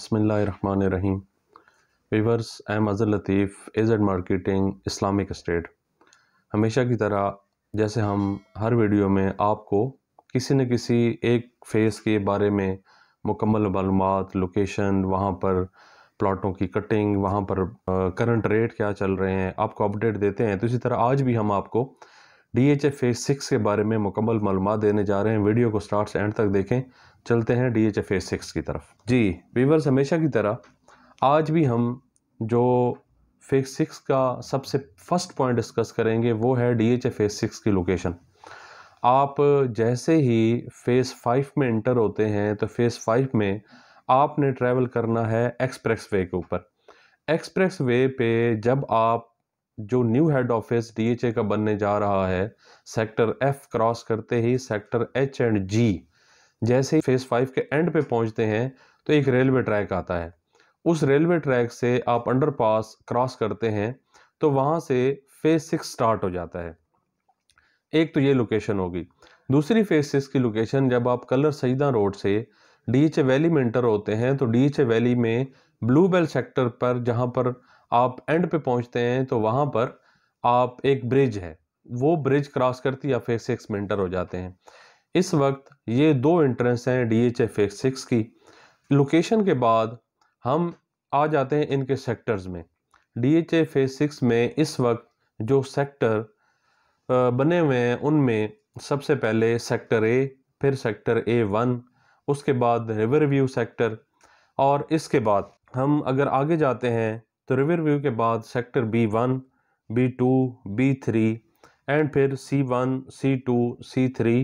बसमीम viewers M Azhar Latif AZ marketing Islamic state हमेशा की तरह जैसे हम हर वीडियो में आपको किसी न किसी एक फेज़ के बारे में मुकम्मल मालूम लोकेशन वहाँ पर प्लाटों की कटिंग वहाँ पर करंट रेट क्या चल रहे हैं आपको अपडेट देते हैं तो इसी तरह आज भी हम आपको D H A phase six के बारे में मुकम्मल मालूम देने जा रहे हैं वीडियो को स्टार्ट से एंड तक देखें चलते हैं D H A phase six की तरफ जी वीवर्स हमेशा की तरह आज भी हम जो फेज़ सिक्स का सबसे फर्स्ट पॉइंट डिस्कस करेंगे वो है D H A phase six की लोकेशन आप जैसे ही फ़ेज़ फाइव में इंटर होते हैं तो फ़ेज़ फाइव में आपने ट्रैवल करना है एक्सप्रेस वे के ऊपर एक्सप्रेस वे पे जब आप जो न्यू हेड ऑफिस डीएचए का बनने जा रहा है सेक्टर एफ क्रॉस करते ही सेक्टर एच एंड जी जैसे ही फेज़ फाइव के एंड पे पहुंचते हैं तो एक रेलवे ट्रैक आता है उस रेलवे ट्रैक से आप अंडरपास क्रॉस करते हैं तो वहां से फेज़ सिक्स स्टार्ट हो जाता है एक तो ये लोकेशन होगी दूसरी फेज़ सिक्स की लोकेशन जब आप कलर सईदा रोड से डीएचए वैली में इंटर होते हैं तो डीएचए वैली में ब्लू बेल सेक्टर पर जहाँ पर आप एंड पे पहुंचते हैं तो वहाँ पर आप एक ब्रिज है वो ब्रिज क्रॉस करती या फेस सिक्स में इंटर हो जाते हैं इस वक्त ये दो एंट्रेंस हैं D H F X six की लोकेशन के बाद हम आ जाते हैं इनके सेक्टर्स में D H A phase six में इस वक्त जो सेक्टर बने हुए हैं उनमें सबसे पहले सेक्टर ए फिर सेक्टर ए वन उसके बाद रिवर व्यू सेक्टर और इसके बाद हम अगर आगे जाते हैं तो रिवर व्यू के बाद sector B one B two B three and फिर C one C two C three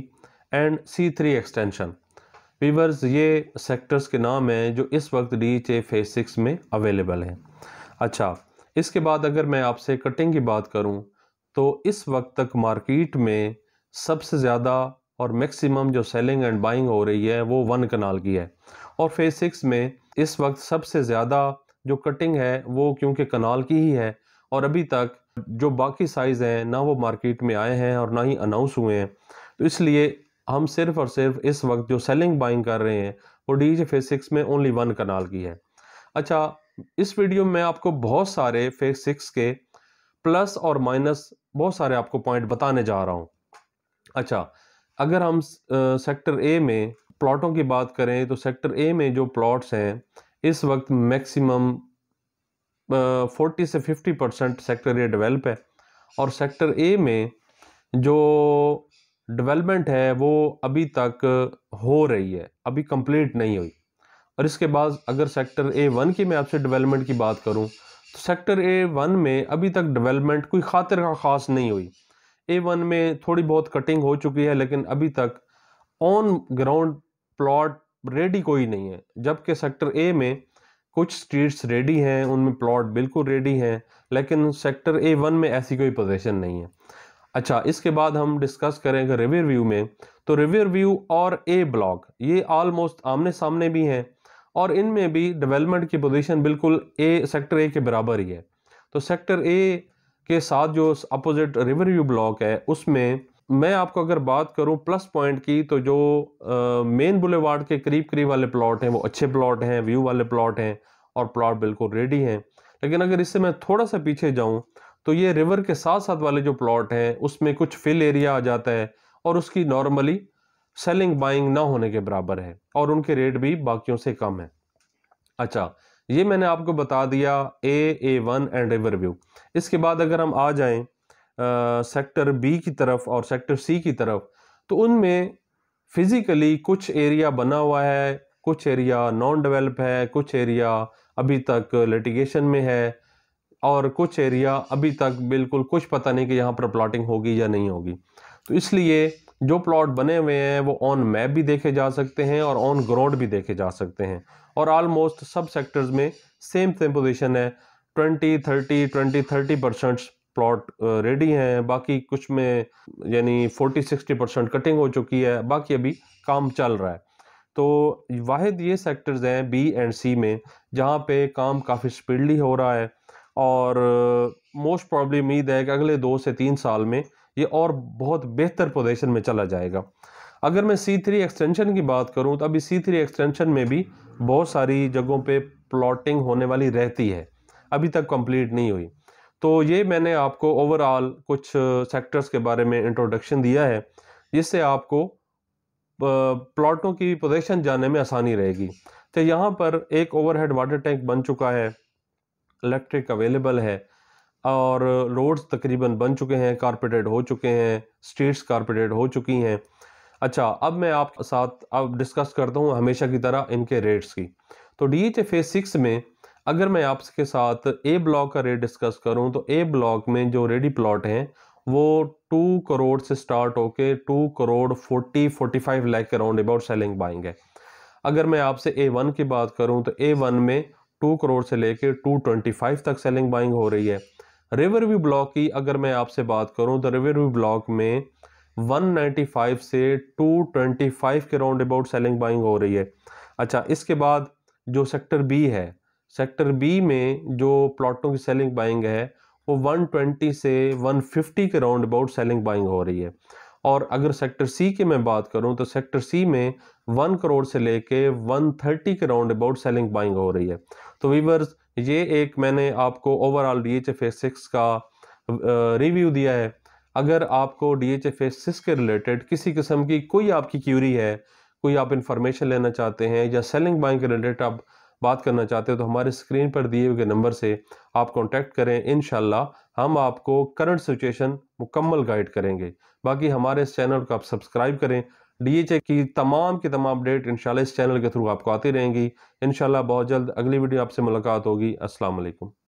and C three extension viewers ये सेक्टर्स के नाम हैं जो इस वक्त D H A phase six में अवेलेबल हैं अच्छा इसके बाद अगर मैं आपसे कटिंग की बात करूं तो इस वक्त तक मार्किट में सबसे ज़्यादा और मैक्सिमम जो सेलिंग एंड बाइंग हो रही है वो वन कनाल की है और फेज सिक्स में इस वक्त सबसे ज़्यादा जो कटिंग है वो क्योंकि कनाल की ही है और अभी तक जो बाकी साइज़ हैं ना वो मार्केट में आए हैं और ना ही अनाउंस हुए हैं तो इसलिए हम सिर्फ और सिर्फ इस वक्त जो सेलिंग बाइंग कर रहे हैं वो डी जी फेज सिक्स में ओनली वन कनाल की है अच्छा इस वीडियो में आपको बहुत सारे फेज सिक्स के प्लस और माइनस बहुत सारे आपको पॉइंट बताने जा रहा हूँ अच्छा अगर हम सेक्टर ए में प्लॉटों की बात करें तो सेक्टर ए में जो प्लॉट्स हैं इस वक्त मैक्सिमम फोर्टी से fifty percent sector A develop है और सेक्टर ए में जो डेवलपमेंट है वो अभी तक हो रही है अभी कंप्लीट नहीं हुई और इसके बाद अगर सेक्टर ए वन की मैं आपसे डेवलपमेंट की बात करूं तो सेक्टर ए वन में अभी तक डेवलपमेंट कोई खातिर का ख़ास नहीं हुई ए वन में थोड़ी बहुत कटिंग हो चुकी है लेकिन अभी तक ऑन ग्राउंड प्लॉट रेडी कोई नहीं है जबकि सेक्टर ए में कुछ स्ट्रीट्स रेडी हैं उनमें प्लॉट बिल्कुल रेडी हैं लेकिन सेक्टर ए वन में ऐसी कोई पोजीशन नहीं है अच्छा इसके बाद हम डिस्कस करेंगे रिवर व्यू में तो रिवर व्यू और ए ब्लॉक ये ऑलमोस्ट आमने सामने भी हैं और इनमें भी डेवलपमेंट की पोजीशन बिल्कुल ए सेक्टर ए के बराबर ही है तो सेक्टर ए के साथ जो अपोजिट रिवर व्यू ब्लॉक है उसमें मैं आपको अगर बात करूं प्लस पॉइंट की तो जो मेन बुलेवार्ड के करीब करीब वाले प्लॉट हैं वो अच्छे प्लॉट हैं व्यू वाले प्लॉट हैं और प्लॉट बिल्कुल रेडी हैं लेकिन अगर इससे मैं थोड़ा सा पीछे जाऊं तो ये रिवर के साथ साथ वाले जो प्लॉट हैं उसमें कुछ फिल एरिया आ जाता है और उसकी नॉर्मली सेलिंग बाइंग ना होने के बराबर है और उनके रेट भी बाकियों से कम है अच्छा ये मैंने आपको बता दिया A A one and river view इसके बाद अगर हम आ जाएं सेक्टर बी की तरफ और सेक्टर सी की तरफ तो उनमें फिज़िकली कुछ एरिया बना हुआ है कुछ एरिया नॉन डेवलप है कुछ एरिया अभी तक लिटिगेशन में है और कुछ एरिया अभी तक बिल्कुल कुछ पता नहीं कि यहाँ पर प्लॉटिंग होगी या नहीं होगी तो इसलिए जो प्लॉट बने हुए हैं वो ऑन मैप भी देखे जा सकते हैं और ऑन ग्राउंड भी देखे जा सकते हैं और ऑलमोस्ट सब सेक्टर्स में सेम सेम पोजीशन है twenty thirty twenty thirty percents plot ready uh, हैं बाकी कुछ में यानी फोर्टी सिक्सटी परसेंट कटिंग हो चुकी है बाकी अभी काम चल रहा है तो वाहिद ये सेक्टर्स हैं बी एंड सी में जहाँ पे काम काफ़ी स्पीडली हो रहा है और मोस्ट uh, प्रॉब्ली उम्मीद है कि अगले दो से तीन साल में ये और बहुत बेहतर पोजीशन में चला जाएगा अगर मैं सी थ्री एक्सटेंशन की बात करूँ तो अभी सी थ्री एक्सटेंशन में भी बहुत सारी जगहों पे प्लॉटिंग होने वाली रहती है अभी तक कंप्लीट नहीं हुई तो ये मैंने आपको ओवरऑल कुछ सेक्टर्स के बारे में इंट्रोडक्शन दिया है जिससे आपको प्लॉटों की पोजीशन जानने में आसानी रहेगी तो यहाँ पर एक ओवरहेड वाटर टैंक बन चुका है इलेक्ट्रिक अवेलेबल है और रोड्स तकरीबन बन चुके हैं कारपेटेड हो चुके हैं स्ट्रीट्स कारपेटेड हो चुकी हैं अच्छा अब मैं आप साथ अब डिस्कस करता हूँ हमेशा की तरह इनके रेट्स की तो डी एच फेज़ सिक्स में अगर मैं आपके साथ ए ब्लॉक का रेट डिस्कस करूं तो ए ब्लॉक में जो रेडी प्लॉट हैं वो टू करोड़ से स्टार्ट होके two crore forty forty five lakh के राउंड अबाउट सेलिंग बाइंग है अगर मैं आपसे ए वन की बात करूं तो ए वन में टू करोड़ से लेके टू ट्वेंटी फाइव तक सेलिंग बाइंग हो रही है रिवर व्यू ब्लॉक की अगर मैं आपसे बात करूँ तो रिवर व्यू ब्लॉक में फाइव से फाइव के राउंड अबाउट सेलिंग बाइंग हो रही है अच्छा इसके बाद जो सेक्टर बी है सेक्टर बी में जो प्लॉटों की सेलिंग बाइंग है वो 120 से 150 के राउंड अबाउट सेलिंग बाइंग हो रही है और अगर सेक्टर सी की मैं बात करूं तो सेक्टर सी में वन करोड़ से लेके थर्टी के राउंड अबाउट सेलिंग बाइंग हो रही है तो वीवर्स ये एक मैंने आपको ओवरऑल डी एच सिक्स का रिव्यू दिया है अगर आपको डी एच सिक्स के रिलेटेड किसी किस्म की कोई आपकी क्यूरी है कोई आप इन्फॉर्मेशन लेना चाहते हैं या सेलिंग बाइंग के रिलेटेड आप बात करना चाहते हो तो हमारे स्क्रीन पर दिए हुए नंबर से आप कॉन्टेक्ट करें इन हम आपको करंट सिचुएशन मुकम्मल गाइड करेंगे बाकी हमारे इस चैनल को आप सब्सक्राइब करें डी एच ए की तमाम की तमाम अपडेट इन इस चैनल के थ्रू आपको आती रहेंगी इन बहुत जल्द अगली वीडियो आपसे मुलाकात होगी असलम